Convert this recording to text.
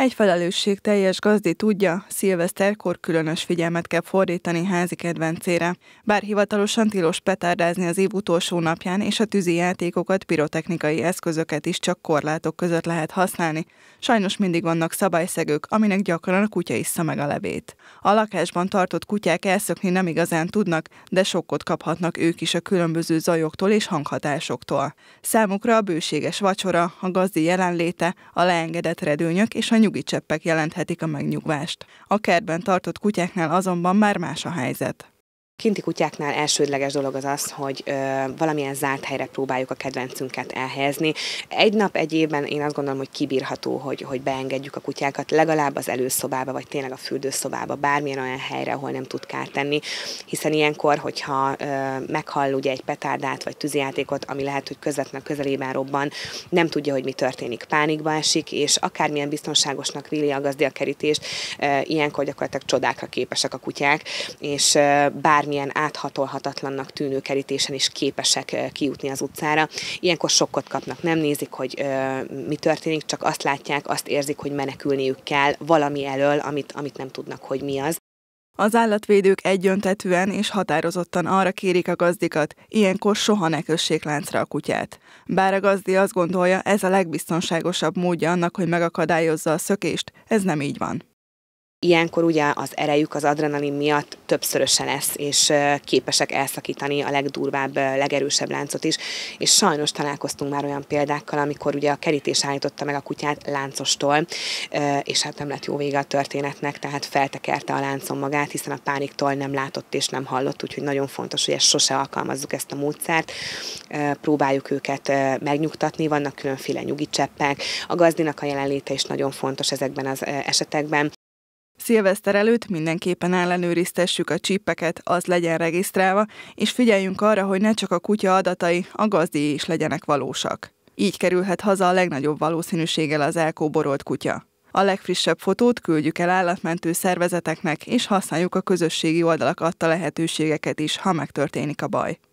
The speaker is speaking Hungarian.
Egy teljes gazdi tudja, szilveszterkor különös figyelmet kell fordítani házi kedvencére. Bár hivatalosan tilos petárdázni az év utolsó napján, és a tűzi játékokat, pirotechnikai eszközöket is csak korlátok között lehet használni, sajnos mindig vannak szabályszegők, aminek gyakran a kutya issza meg a levét. A lakásban tartott kutyák elszökni nem igazán tudnak, de sokkot kaphatnak ők is a különböző zajoktól és hanghatásoktól. Számukra a bőséges vacsora, a gazdi jelenléte, a leengedett redőnyök és a nyug nyugi cseppek jelenthetik a megnyugvást. A kertben tartott kutyáknál azonban már más a helyzet kinti kutyáknál elsődleges dolog az az, hogy ö, valamilyen zárt helyre próbáljuk a kedvencünket elhelyezni. Egy nap, egy évben én azt gondolom, hogy kibírható, hogy, hogy beengedjük a kutyákat legalább az előszobába, vagy tényleg a fürdőszobába, bármilyen olyan helyre, ahol nem tud kárt tenni, hiszen ilyenkor, hogyha ö, meghall ugye egy petárdát, vagy tűzijátékot, ami lehet, hogy közvetlen közelében robban, nem tudja, hogy mi történik, pánikba esik, és akármilyen biztonságosnak véli a gazdi a kerítést, ö, ilyenkor gyakorlatilag csodákra képesek a kutyák, és ö, bármi bármilyen áthatolhatatlannak tűnő kerítésen is képesek kijutni az utcára. Ilyenkor sokkot kapnak, nem nézik, hogy mi történik, csak azt látják, azt érzik, hogy menekülniük kell valami elől, amit, amit nem tudnak, hogy mi az. Az állatvédők egyöntetűen és határozottan arra kérik a gazdikat, ilyenkor soha ne kössék láncra a kutyát. Bár a gazdi azt gondolja, ez a legbiztonságosabb módja annak, hogy megakadályozza a szökést, ez nem így van. Ilyenkor ugye az erejük az adrenalin miatt többszörösen lesz, és képesek elszakítani a legdurvább, legerősebb láncot is. És sajnos találkoztunk már olyan példákkal, amikor ugye a kerítés állította meg a kutyát láncostól, és hát nem lett jó vége a történetnek, tehát feltekerte a láncon magát, hiszen a pániktól nem látott és nem hallott, úgyhogy nagyon fontos, hogy ezt sose alkalmazzuk ezt a módszert. Próbáljuk őket megnyugtatni, vannak különféle nyugicseppek. A gazdinak a jelenléte is nagyon fontos ezekben az esetekben. Szilveszter előtt mindenképpen ellenőriztessük a csippeket, az legyen regisztrálva, és figyeljünk arra, hogy ne csak a kutya adatai, a gazdi is legyenek valósak. Így kerülhet haza a legnagyobb valószínűséggel az elkóborolt kutya. A legfrissebb fotót küldjük el állatmentő szervezeteknek, és használjuk a közösségi oldalak adta lehetőségeket is, ha megtörténik a baj.